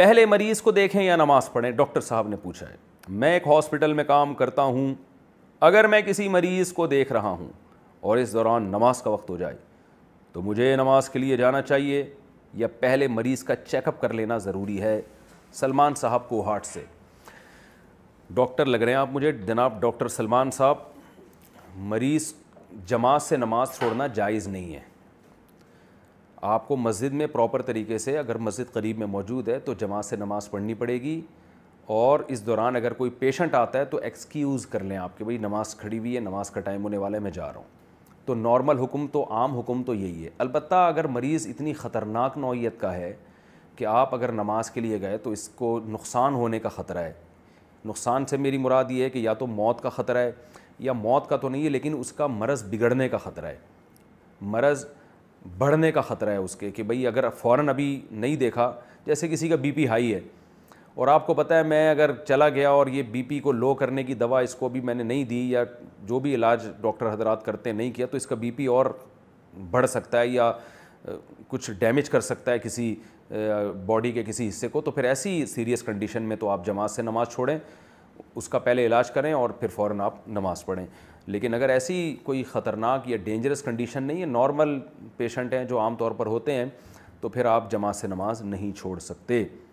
पहले मरीज़ को देखें या नमाज़ पढ़ें डॉक्टर साहब ने पूछा है मैं एक हॉस्पिटल में काम करता हूँ अगर मैं किसी मरीज़ को देख रहा हूँ और इस दौरान नमाज का वक्त हो जाए तो मुझे नमाज के लिए जाना चाहिए या पहले मरीज़ का चेकअप कर लेना ज़रूरी है सलमान साहब को हार्ट से डॉक्टर लग रहे हैं आप मुझे जनाब डॉक्टर सलमान साहब मरीज़ जमात से नमाज छोड़ना जायज़ नहीं है आपको मस्जिद में प्रॉपर तरीके से अगर मस्जिद करीब में मौजूद है तो जमात से नमाज़ पढ़नी पड़ेगी और इस दौरान अगर कोई पेशेंट आता है तो एक्सक्यूज़ कर लें आपके भाई नमाज़ खड़ी हुई है नमाज़ का टाइम होने वाला है मैं जा रहा हूँ तो नॉर्मल हुक्म तो आम हुक्म तो यही है अलबत् अगर मरीज़ इतनी ख़तरनाक नौीयत का है कि आप अगर नमाज के लिए गए तो इसको नुकसान होने का ख़तरा है नुकसान से मेरी मुराद ये है कि या तो मौत का ख़तरा है या मौत का तो नहीं है लेकिन उसका मरज़ बिगड़ने का ख़तरा है मरज़ बढ़ने का ख़तरा है उसके कि भाई अगर फ़ौर अभी नहीं देखा जैसे किसी का बीपी हाई है और आपको पता है मैं अगर चला गया और ये बीपी को लो करने की दवा इसको भी मैंने नहीं दी या जो भी इलाज डॉक्टर हजरात करते नहीं किया तो इसका बीपी और बढ़ सकता है या कुछ डैमेज कर सकता है किसी बॉडी के किसी हिस्से को तो फिर ऐसी सीरियस कंडीशन में तो आप जमात से नमाज़ छोड़ें उसका पहले इलाज करें और फिर फ़ौर आप नमाज़ पढ़ें लेकिन अगर ऐसी कोई ख़तरनाक या डेंजरस कंडीशन नहीं है नॉर्मल पेशेंट हैं जो आम तौर पर होते हैं तो फिर आप जमात से नमाज नहीं छोड़ सकते